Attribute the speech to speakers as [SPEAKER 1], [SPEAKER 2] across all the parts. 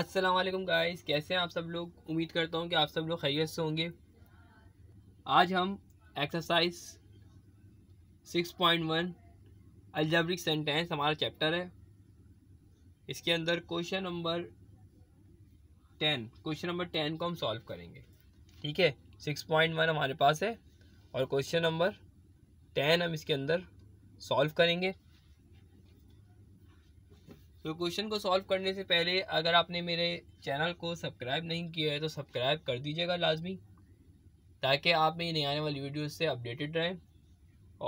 [SPEAKER 1] अस्सलाम वालेकुम गाइस कैसे हैं आप सब लोग उम्मीद करता हूँ कि आप सब लोग खैरियत से होंगे आज हम एक्सरसाइज 6.1 अल्जाब्रिक सेंटेंस हमारा चैप्टर है इसके अंदर क्वेश्चन नंबर 10 क्वेश्चन नंबर 10 को हम सॉल्व करेंगे ठीक है 6.1 हमारे पास है और क्वेश्चन नंबर 10 हम इसके अंदर सॉल्व करेंगे तो क्वेश्चन को सॉल्व करने से पहले अगर आपने मेरे चैनल को सब्सक्राइब नहीं किया है तो सब्सक्राइब कर दीजिएगा लाजमी ताकि आप मेरी नई आने वाली वीडियो से अपडेटेड रहें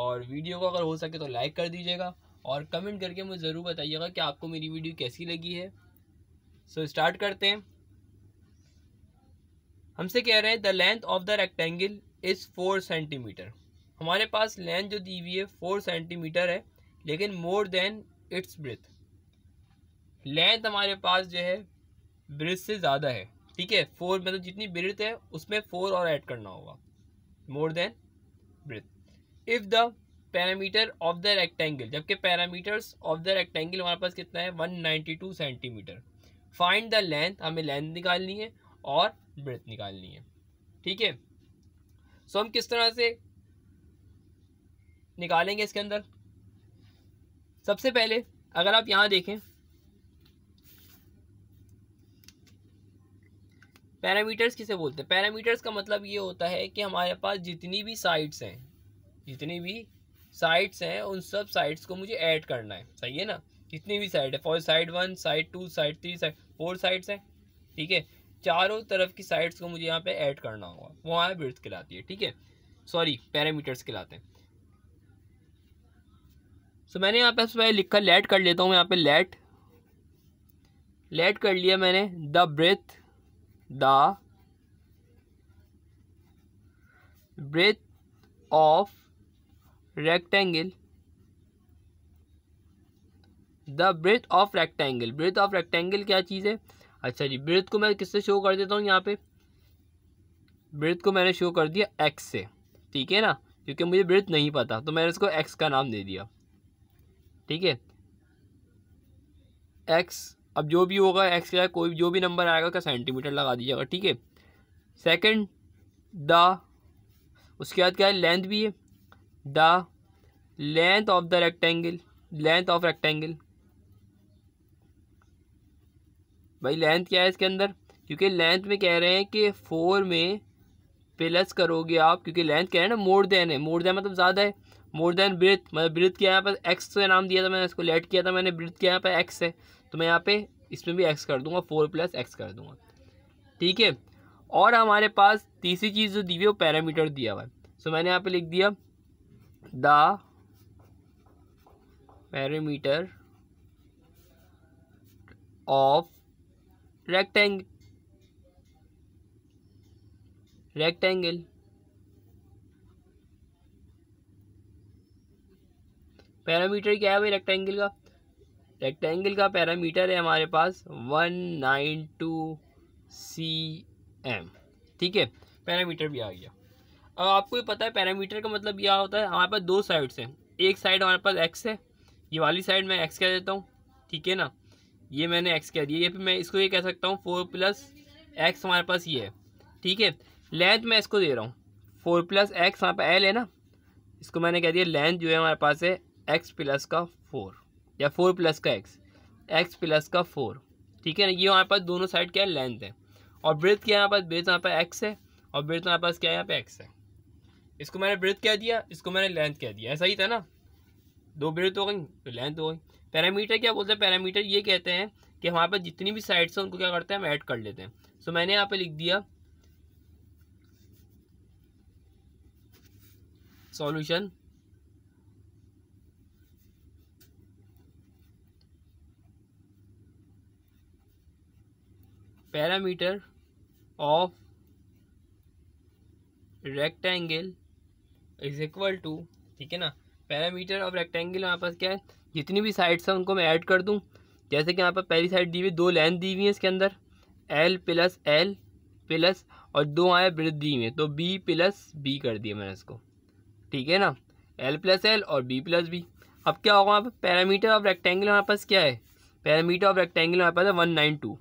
[SPEAKER 1] और वीडियो को अगर हो सके तो लाइक कर दीजिएगा और कमेंट करके मुझे ज़रूर बताइएगा कि आपको मेरी वीडियो कैसी लगी है सो so, स्टार्ट करते हैं हमसे कह रहे हैं the length of the rectangle is four centimetre हमारे पास लेंथ जो दी हुई है फोर सेंटीमीटर है लेकिन more than its breadth length हमारे पास जो है ब्रिथ से ज़्यादा है ठीक है फोर मतलब जितनी ब्रिथ है उसमें फोर और ऐड करना होगा more than breadth if the perimeter of the rectangle जबकि पैरामीटर्स ऑफ द रेक्टेंगल हमारे पास कितना है 192 सेंटीमीटर फाइंड द लेंथ हमें लेंथ निकालनी है और ब्रिथ निकालनी है ठीक है सो हम किस तरह से निकालेंगे इसके अंदर सबसे पहले अगर आप यहाँ देखें पैरामीटर्स किसे बोलते हैं पैरामीटर्स का मतलब ये होता है कि हमारे पास जितनी भी साइट्स हैं जितनी भी साइट्स हैं उन सब साइट्स को मुझे ऐड करना है सही है ना जितनी भी साइड है four side one side two side three side four sides हैं ठीक है चारों तरफ की साइड्स को मुझे यहाँ पे ऐड करना होगा वो ब्रथ ब्रिथ कहलाती है ठीक है सॉरी पैरामीटर्स कहलाते हैं सो so, मैंने यहाँ पे सुबह लिखा लेट कर लेता हूँ यहाँ पे लेट लेट कर लिया मैंने the breadth the breadth of rectangle the breadth of rectangle breadth of rectangle क्या चीज़ है अच्छा जी ब्रेथ को मैं किससे शो कर देता हूँ यहाँ पे ब्रेथ को मैंने शो कर दिया एक्स से ठीक है ना क्योंकि मुझे ब्रेथ नहीं पता तो मैंने इसको एक्स का नाम दे दिया ठीक है एक्स अब जो भी होगा एक्स का कोई जो भी नंबर आएगा उसका सेंटीमीटर लगा दीजिएगा ठीक है सेकेंड द उसके बाद क्या है लेंथ भी है the length of the rectangle length of rectangle भाई लेंथ क्या है इसके अंदर क्योंकि लेंथ में कह रहे हैं कि फोर में प्लस करोगे आप क्योंकि लेंथ कह रहे हैं ना मोर देन है मोर देन मतलब ज़्यादा है मोर देन ब्रिथ मतलब ब्रिथ किया यहाँ पर एक्स से नाम दिया था मैंने इसको लेट किया था मैंने ब्रिथ किया यहाँ पर एक्स है तो मैं यहाँ पे इसमें भी एक्स कर दूंगा फोर प्लस एक्स कर दूंगा ठीक है और हमारे पास तीसरी चीज़ जो दी हुई है वो पैरामीटर दिया हुआ है सो मैंने यहाँ पे लिख दिया the perimeter of rectangle rectangle perimeter क्या है भाई रेक्टेंगल का रेक्टेंगल का पैरामीटर है हमारे पास one nine two C M ठीक है पैरामीटर भी आ गया अब आपको ये पता है पैरामीटर का मतलब यह होता है हमारे पास दो साइड्स हैं एक साइड हमारे पास एक्स है ये वाली साइड मैं एक्स कह देता हूँ ठीक है ना ये मैंने एक्स कह दिया ये फिर मैं इसको ये कह सकता हूँ फोर प्लस एक्स हमारे पास ये है ठीक है लेंथ मैं इसको दे रहा हूँ फोर प्लस एक्स हमारे पर एल है ना इसको मैंने कह दिया लेंथ जो है हमारे पास है एक्स प्लस का फोर या फोर प्लस का एक्स एक्स प्लस का फोर ठीक है ना ये हमारे पास दोनों साइड क्या है लेंथ है और ब्रेथ क्या है पास ब्रेथ यहाँ पर एक्स है और ब्रेथ हमारे पास क्या है यहाँ पे एक्स है इसको मैंने ब्रेथ क्या दिया इसको मैंने लेंथ क्या दिया ऐसा ही था ना दो ब्रेथ हो गई तो लेंथ हो गई पैरामीटर क्या बोलते हैं पैरामीटर ये कहते हैं कि हमारे पास जितनी भी साइड्स हैं उनको क्या करते हैं हम ऐड कर लेते हैं सो मैंने यहाँ पर लिख दिया solution perimeter of rectangle is equal to ठीक है ना पैरामीटर ऑफ रेक्टेंगल हमारे पास क्या है जितनी भी साइड्स हैं उनको मैं ऐड कर दूं जैसे कि यहाँ पर पहली साइड दी हुई दो लेंथ दी हुई है इसके अंदर एल प्लस एल प्लस और दो आए ब्रिथ दी हुई तो बी प्लस बी कर दिया मैंने इसको ठीक है ना एल प्लस एल और बी प्लस बी अब क्या होगा वहाँ पर पैरामीटर ऑफ रेक्टेंगल हमारे पास क्या है पैरामीटर ऑफ रेक्टेंगल हमारे पास है वन नाइन टू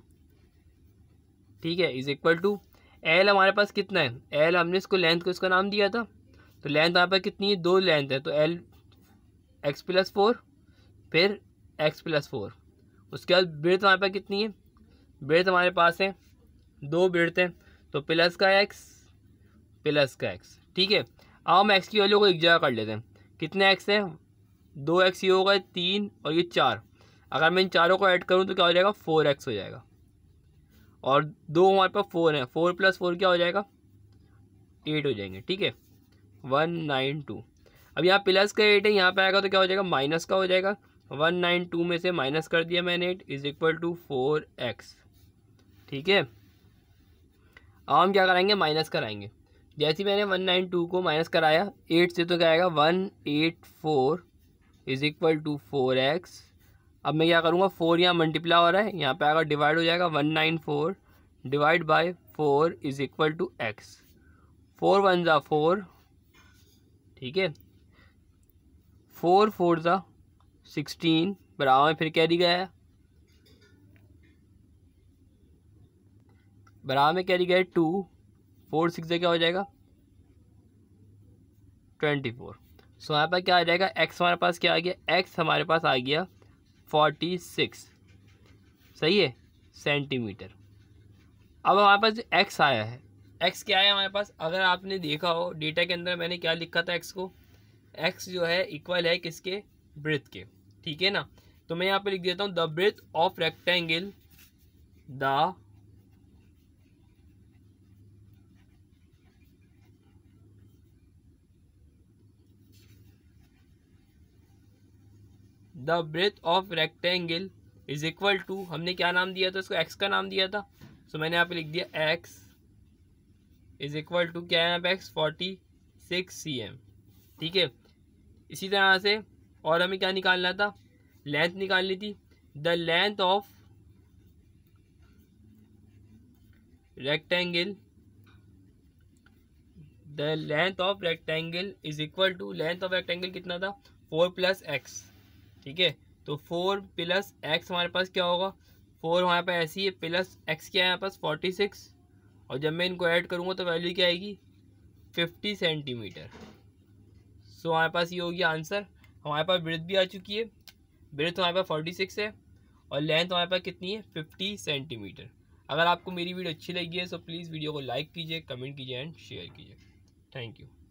[SPEAKER 1] ठीक है इज़ इक्वल टू एल हमारे पास कितना है एल हमने इसको लेंथ को इसका नाम दिया था तो लेंथ हमारे पास कितनी है दो लेंथ है तो एल एक्स प्लस फोर फिर एक्स प्लस फोर उसके बाद ब्रेथ हमारे पास कितनी है ब्रेथ हमारे पास है दो ब्रेथ हैं तो प्लस का एक्स प्लस का एक्स ठीक है अब हम एक्स की वैल्यू को एक जगह कर लेते हैं कितने एक्स है दो एक्स ये होगा तीन और ये चार अगर मैं इन चारों को ऐड करूँ तो क्या हो जाएगा फोर एक्स हो जाएगा और दो हमारे पास फोर हैं फोर प्लस फोर क्या हो जाएगा एट हो जाएंगे ठीक है वन नाइन टू अब यहाँ प्लस का एट है यहाँ पे आएगा तो क्या हो जाएगा माइनस का हो जाएगा वन नाइन टू में से माइनस कर दिया मैंने eight is equal to four x ठीक है अब हम क्या कराएंगे माइनस कराएंगे जैसे मैंने वन नाइन टू को माइनस कराया एट से तो क्या आएगा one eight four is equal to four x अब मैं क्या करूँगा फोर यहाँ मल्टीप्ला हो रहा है यहाँ पे आएगा डिवाइड हो जाएगा one nine four divide by four is equal to x four one ज़ा फोर ठीक है फोर फोर ज़ा सिक्सटीन बराबर फिर कैरी गया है बराबर में कैरी गया टू फोर सिक्स क्या हो जाएगा ट्वेंटी फोर सो हमारे पास क्या आ जाएगा एक्स हमारे पास क्या आ गया एक्स हमारे पास आ गया फोर्टी सिक्स सही है सेंटीमीटर अब हमारे पास एक्स आया है एक्स क्या है हमारे पास अगर आपने देखा हो डेटा के अंदर मैंने क्या लिखा था एक्स को एक्स जो है इक्वल है किसके ब्रेथ के ठीक है ना तो मैं यहाँ पे लिख देता हूँ the breadth of rectangle the the breadth of rectangle is equal to हमने क्या नाम दिया था इसको एक्स का नाम दिया था सो so, मैंने यहाँ पे लिख दिया एक्स इज इक्वल टू क्या है यहाँ पे x forty six C M ठीक है इसी तरह से और हमें क्या निकालना था लेंथ निकालनी थी the length of rectangle the length of rectangle is equal to length of rectangle कितना था फोर प्लस एक्स ठीक है तो फोर प्लस एक्स हमारे पास क्या होगा फोर हमारे पास ऐसी है प्लस एक्स क्या है हमारे पास फोर्टी सिक्स और जब मैं इनको ऐड करूँगा तो वैल्यू क्या आएगी फिफ्टी सेंटीमीटर सो हमारे पास ये होगी आंसर हमारे पास ब्रिथ भी आ चुकी है ब्रिथ हमारे पास फोर्टी सिक्स है और लेंथ हमारे पास कितनी है फिफ्टी सेंटीमीटर अगर आपको मेरी वीडियो अच्छी लगी है सो प्लीज़ वीडियो को लाइक कीजिए कमेंट कीजिए एंड शेयर कीजिए थैंक यू